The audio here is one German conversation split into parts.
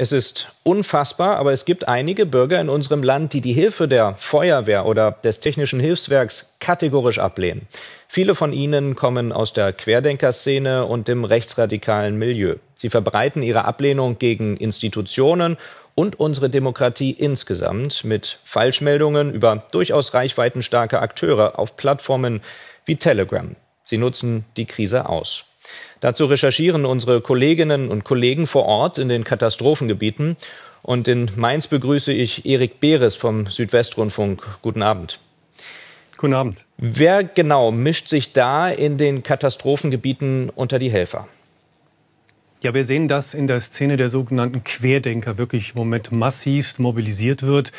Es ist unfassbar, aber es gibt einige Bürger in unserem Land, die die Hilfe der Feuerwehr oder des technischen Hilfswerks kategorisch ablehnen. Viele von ihnen kommen aus der Querdenkerszene und dem rechtsradikalen Milieu. Sie verbreiten ihre Ablehnung gegen Institutionen und unsere Demokratie insgesamt mit Falschmeldungen über durchaus reichweitenstarke Akteure auf Plattformen wie Telegram. Sie nutzen die Krise aus. Dazu recherchieren unsere Kolleginnen und Kollegen vor Ort in den Katastrophengebieten. Und in Mainz begrüße ich Erik Beres vom Südwestrundfunk. Guten Abend. Guten Abend. Wer genau mischt sich da in den Katastrophengebieten unter die Helfer? Ja, wir sehen, dass in der Szene der sogenannten Querdenker wirklich im Moment massivst mobilisiert wird.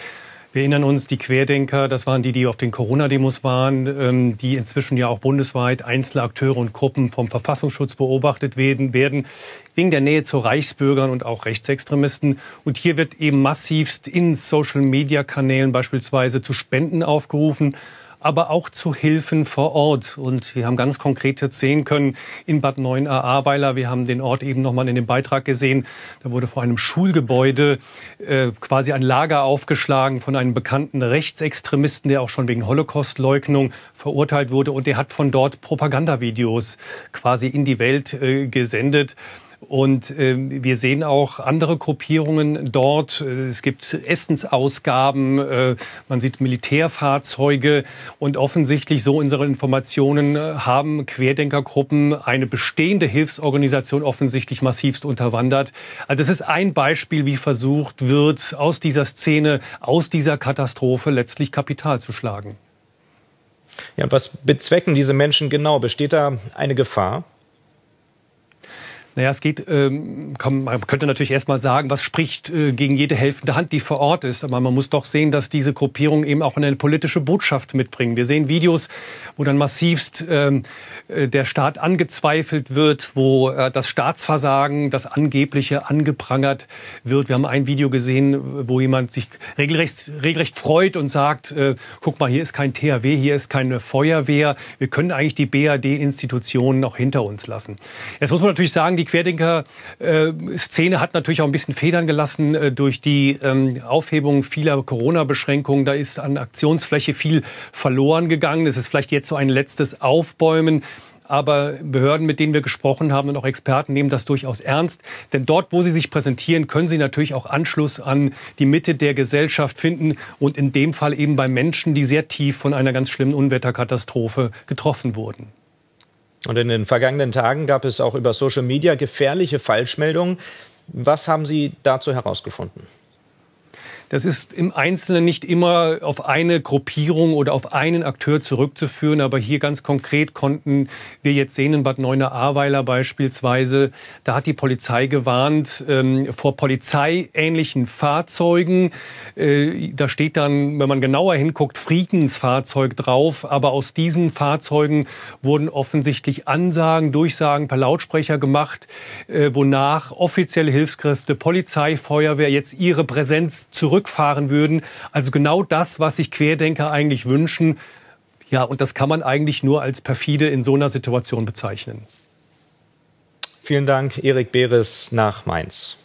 Wir erinnern uns, die Querdenker, das waren die, die auf den Corona-Demos waren, ähm, die inzwischen ja auch bundesweit einzelne Akteure und Gruppen vom Verfassungsschutz beobachtet werden, werden wegen der Nähe zu Reichsbürgern und auch Rechtsextremisten. Und hier wird eben massivst in Social-Media-Kanälen beispielsweise zu Spenden aufgerufen aber auch zu Hilfen vor Ort. Und wir haben ganz konkret jetzt sehen können in Bad 9 Ahrweiler, wir haben den Ort eben nochmal in dem Beitrag gesehen, da wurde vor einem Schulgebäude äh, quasi ein Lager aufgeschlagen von einem bekannten Rechtsextremisten, der auch schon wegen Holocaustleugnung verurteilt wurde. Und der hat von dort Propagandavideos quasi in die Welt äh, gesendet. Und äh, wir sehen auch andere Gruppierungen dort. Äh, es gibt Essensausgaben, äh, man sieht Militärfahrzeuge und offensichtlich, so unsere Informationen, äh, haben Querdenkergruppen eine bestehende Hilfsorganisation offensichtlich massivst unterwandert. Also es ist ein Beispiel, wie versucht wird, aus dieser Szene, aus dieser Katastrophe letztlich Kapital zu schlagen. Ja, was bezwecken diese Menschen genau? Besteht da eine Gefahr? Naja, es geht, ähm, kann, man könnte natürlich erstmal sagen, was spricht äh, gegen jede helfende Hand, die vor Ort ist. Aber man muss doch sehen, dass diese Gruppierungen eben auch eine politische Botschaft mitbringen. Wir sehen Videos, wo dann massivst ähm, äh, der Staat angezweifelt wird, wo äh, das Staatsversagen, das Angebliche angeprangert wird. Wir haben ein Video gesehen, wo jemand sich regelrecht, regelrecht freut und sagt, äh, guck mal, hier ist kein THW, hier ist keine Feuerwehr. Wir können eigentlich die BAD-Institutionen noch hinter uns lassen. Jetzt muss man natürlich sagen, die Querdenker-Szene äh, hat natürlich auch ein bisschen Federn gelassen äh, durch die ähm, Aufhebung vieler Corona-Beschränkungen. Da ist an Aktionsfläche viel verloren gegangen. Es ist vielleicht jetzt so ein letztes Aufbäumen aber Behörden, mit denen wir gesprochen haben und auch Experten nehmen das durchaus ernst. Denn dort, wo sie sich präsentieren, können sie natürlich auch Anschluss an die Mitte der Gesellschaft finden und in dem Fall eben bei Menschen, die sehr tief von einer ganz schlimmen Unwetterkatastrophe getroffen wurden. Und in den vergangenen Tagen gab es auch über Social Media gefährliche Falschmeldungen. Was haben Sie dazu herausgefunden? Das ist im Einzelnen nicht immer auf eine Gruppierung oder auf einen Akteur zurückzuführen, aber hier ganz konkret konnten wir jetzt sehen in Bad Neuner-Ahrweiler beispielsweise, da hat die Polizei gewarnt ähm, vor polizeiähnlichen Fahrzeugen. Äh, da steht dann, wenn man genauer hinguckt, Friedensfahrzeug drauf, aber aus diesen Fahrzeugen wurden offensichtlich Ansagen, Durchsagen per Lautsprecher gemacht, äh, wonach offizielle Hilfskräfte, Polizei, Feuerwehr jetzt ihre Präsenz zurück zurückfahren würden. Also genau das, was sich Querdenker eigentlich wünschen. Ja, und das kann man eigentlich nur als perfide in so einer Situation bezeichnen. Vielen Dank, Erik Beres nach Mainz.